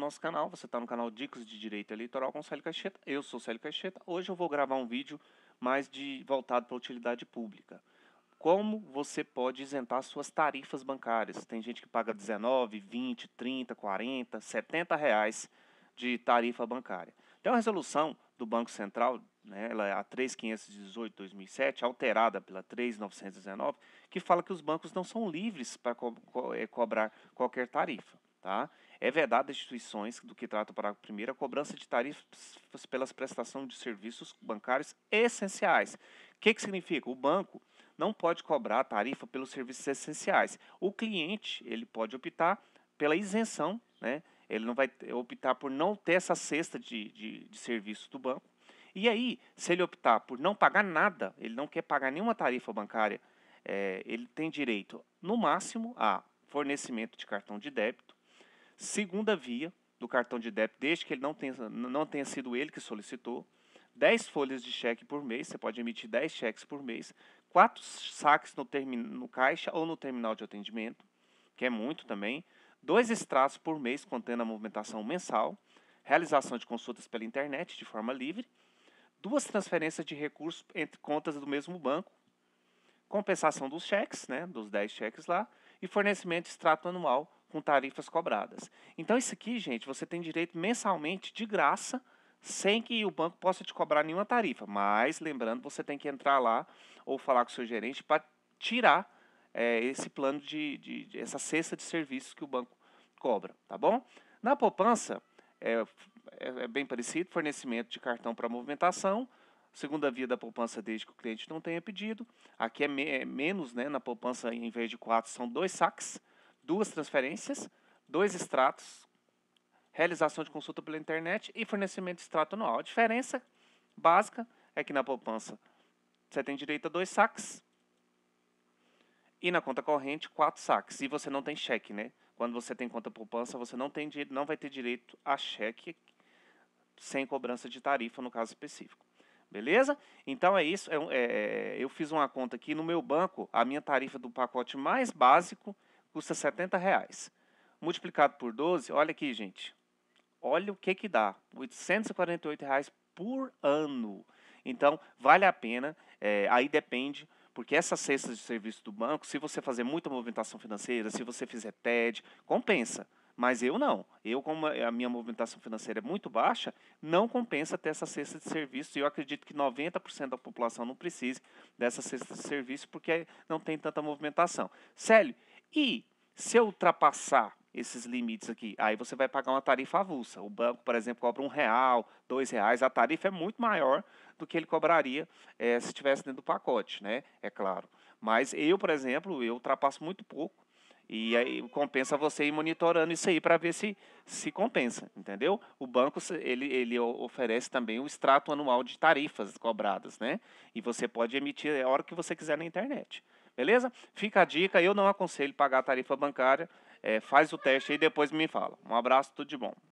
nosso canal, você está no canal Dicas de Direito Eleitoral com Célio Caixeta. Eu sou Célio Caixeta. Hoje eu vou gravar um vídeo mais de voltado para a utilidade pública. Como você pode isentar suas tarifas bancárias? Tem gente que paga 19, 20, 30, 40, 70 reais de tarifa bancária. Tem uma resolução do Banco Central, né, ela é a 3518/2007, alterada pela 3919, que fala que os bancos não são livres para co co eh, cobrar qualquer tarifa. Tá? É vedada instituições do que trata o parágrafo primeira a cobrança de tarifas pelas prestações de serviços bancários essenciais. O que, que significa? O banco não pode cobrar tarifa pelos serviços essenciais. O cliente ele pode optar pela isenção, né? ele não vai optar por não ter essa cesta de, de, de serviço do banco. E aí, se ele optar por não pagar nada, ele não quer pagar nenhuma tarifa bancária, é, ele tem direito, no máximo, a fornecimento de cartão de débito, segunda via do cartão de débito, desde que ele não tenha, não tenha sido ele que solicitou, 10 folhas de cheque por mês, você pode emitir 10 cheques por mês, quatro saques no, no caixa ou no terminal de atendimento, que é muito também, dois extratos por mês contendo a movimentação mensal, realização de consultas pela internet de forma livre, duas transferências de recursos entre contas do mesmo banco, compensação dos cheques, né, dos 10 cheques lá, e fornecimento de extrato anual com tarifas cobradas. Então, isso aqui, gente, você tem direito mensalmente de graça, sem que o banco possa te cobrar nenhuma tarifa. Mas, lembrando, você tem que entrar lá ou falar com o seu gerente para tirar é, esse plano de, de, de, essa cesta de serviços que o banco cobra, tá bom? Na poupança, é, é, é bem parecido, fornecimento de cartão para movimentação, segunda via da poupança desde que o cliente não tenha pedido. Aqui é, me, é menos, né? Na poupança, em vez de quatro, são dois saques duas transferências, dois extratos, realização de consulta pela internet e fornecimento de extrato anual. A diferença básica é que na poupança você tem direito a dois saques e na conta corrente quatro saques. E você não tem cheque, né? Quando você tem conta poupança, você não tem não vai ter direito a cheque sem cobrança de tarifa no caso específico. Beleza? Então é isso. É, é, é, eu fiz uma conta aqui no meu banco. A minha tarifa do pacote mais básico custa 70 reais. Multiplicado por 12, olha aqui, gente. Olha o que que dá, 848 reais por ano. Então, vale a pena, é, aí depende, porque essas cestas de serviço do banco, se você fazer muita movimentação financeira, se você fizer TED, compensa. Mas eu não. Eu, como a minha movimentação financeira é muito baixa, não compensa ter essa cesta de serviço. E eu acredito que 90% da população não precise dessa cesta de serviço porque não tem tanta movimentação. Célio, e se eu ultrapassar esses limites aqui, aí você vai pagar uma tarifa avulsa. O banco, por exemplo, cobra um real, dois reais. A tarifa é muito maior do que ele cobraria é, se estivesse dentro do pacote, né? É claro. Mas eu, por exemplo, eu ultrapasso muito pouco. E aí compensa você ir monitorando isso aí para ver se se compensa, entendeu? O banco ele, ele oferece também o extrato anual de tarifas cobradas, né? E você pode emitir a hora que você quiser na internet. Beleza? Fica a dica, eu não aconselho pagar a tarifa bancária. É, faz o teste aí e depois me fala. Um abraço, tudo de bom.